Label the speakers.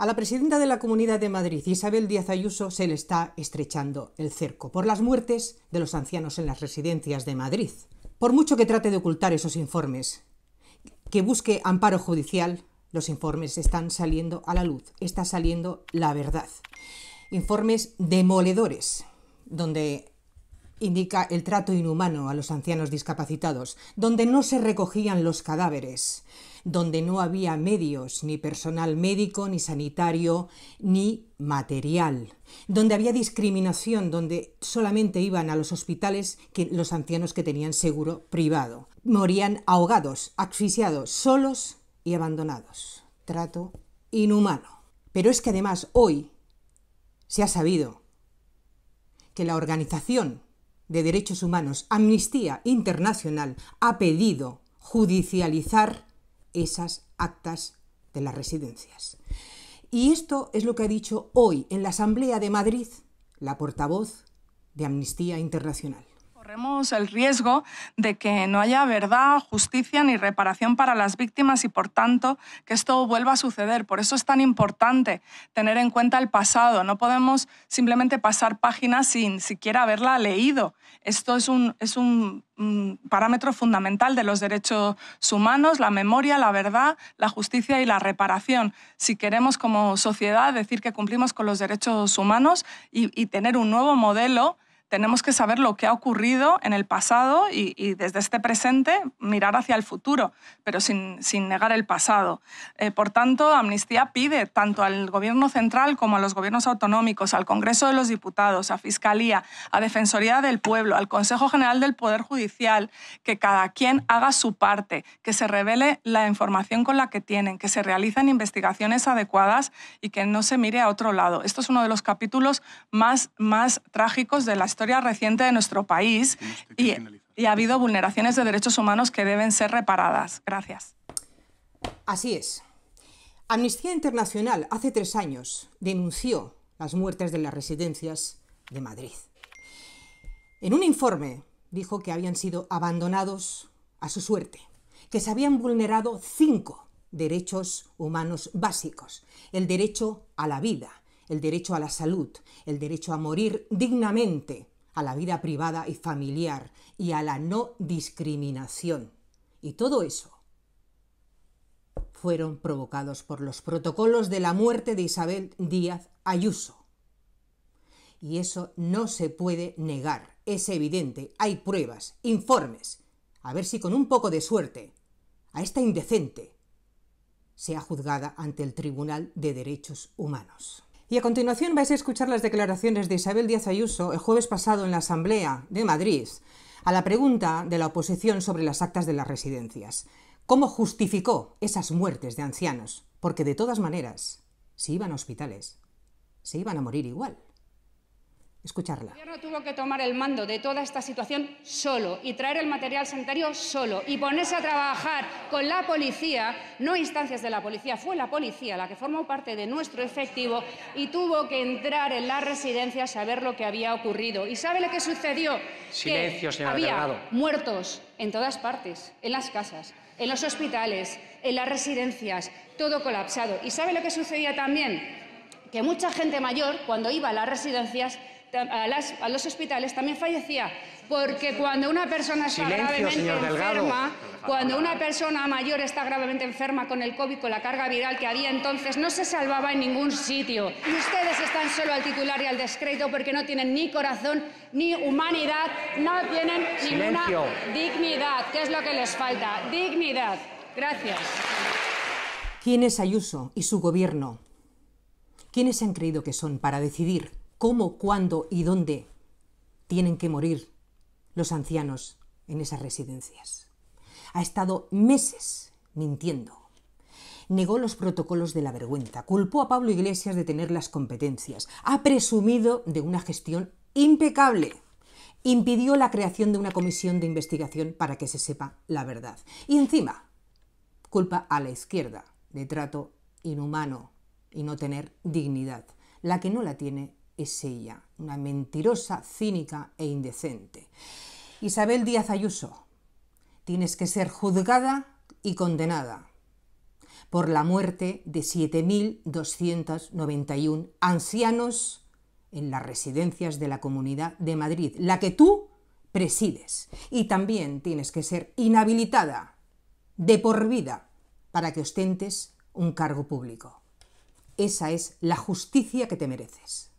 Speaker 1: A la presidenta de la Comunidad de Madrid, Isabel Díaz Ayuso, se le está estrechando el cerco por las muertes de los ancianos en las residencias de Madrid. Por mucho que trate de ocultar esos informes, que busque amparo judicial, los informes están saliendo a la luz, está saliendo la verdad. Informes demoledores, donde indica el trato inhumano a los ancianos discapacitados, donde no se recogían los cadáveres, donde no había medios, ni personal médico, ni sanitario, ni material, donde había discriminación, donde solamente iban a los hospitales los ancianos que tenían seguro privado. Morían ahogados, asfixiados, solos y abandonados. Trato inhumano. Pero es que además hoy se ha sabido que la organización de Derechos Humanos, Amnistía Internacional, ha pedido judicializar esas actas de las residencias. Y esto es lo que ha dicho hoy en la Asamblea de Madrid la portavoz de Amnistía Internacional.
Speaker 2: Tenemos el riesgo de que no haya verdad, justicia ni reparación para las víctimas y por tanto que esto vuelva a suceder. Por eso es tan importante tener en cuenta el pasado. No podemos simplemente pasar páginas sin siquiera haberla leído. Esto es un, es un mm, parámetro fundamental de los derechos humanos, la memoria, la verdad, la justicia y la reparación. Si queremos como sociedad decir que cumplimos con los derechos humanos y tener un nuevo modelo, tenemos que saber lo que ha ocurrido en el pasado y, desde este presente mirar hacia el futuro, pero sin, sin negar el pasado. Eh, por tanto, Amnistía pide tanto al Gobierno central como a los gobiernos autonómicos, al Congreso de los Diputados, a Fiscalía, a Defensoría del Pueblo, al Consejo General del Poder Judicial, que cada quien haga su parte, que se revele la información con la que tienen, que se realicen investigaciones adecuadas y que no se mire a otro lado. Esto es uno de los capítulos más, más trágicos de la historia historia reciente de nuestro país y, y ha habido vulneraciones de derechos humanos que deben ser reparadas.
Speaker 1: Gracias. Así es. Amnistía Internacional hace tres años denunció las muertes de las residencias de Madrid. En un informe dijo que habían sido abandonados a su suerte, que se habían vulnerado cinco derechos humanos básicos, el derecho a la vida, el derecho a la salud, el derecho a morir dignamente, a la vida privada y familiar y a la no discriminación. Y todo eso fueron provocados por los protocolos de la muerte de Isabel Díaz Ayuso. Y eso no se puede negar, es evidente, hay pruebas, informes. A ver si con un poco de suerte a esta indecente sea juzgada ante el Tribunal de Derechos Humanos. Y a continuación vais a escuchar las declaraciones de Isabel Díaz Ayuso el jueves pasado en la Asamblea de Madrid a la pregunta de la oposición sobre las actas de las residencias. ¿Cómo justificó esas muertes de ancianos? Porque de todas maneras, si iban a hospitales, se iban a morir igual. Escucharla. El
Speaker 3: gobierno tuvo que tomar el mando de toda esta situación solo y traer el material sanitario solo y ponerse a trabajar con la policía, no instancias de la policía, fue la policía la que formó parte de nuestro efectivo y tuvo que entrar en las residencias a ver lo que había ocurrido. ¿Y sabe lo que sucedió? Silencio, que había muertos en todas partes, en las casas, en los hospitales, en las residencias, todo colapsado. ¿Y sabe lo que sucedía también? Que mucha gente mayor, cuando iba a las residencias, a, los hospitales también fallecía, porque cuando una persona está gravemente enferma, cuando una persona mayor está gravemente enferma con el COVID, con la carga viral que había entonces, no se salvaba en ningún sitio. Y ustedes están solo al titular y al descrédito porque no tienen ni corazón, ni humanidad, no tienen ninguna dignidad. ¿Qué es lo que les falta? Dignidad. Gracias.
Speaker 1: ¿Quién es Ayuso y su gobierno? ¿Quiénes han creído que son para decidir cómo, cuándo y dónde tienen que morir los ancianos en esas residencias. Ha estado meses mintiendo. Negó los protocolos de la vergüenza, culpó a Pablo Iglesias de tener las competencias, ha presumido de una gestión impecable, impidió la creación de una comisión de investigación para que se sepa la verdad. Y encima, culpa a la izquierda de trato inhumano y no tener dignidad, la que no la tiene es ella, una mentirosa, cínica e indecente. Isabel Díaz Ayuso, tienes que ser juzgada y condenada por la muerte de 7.291 ancianos en las residencias de la Comunidad de Madrid, la que tú presides. Y también tienes que ser inhabilitada de por vida para que ostentes un cargo público. Esa es la justicia que te mereces.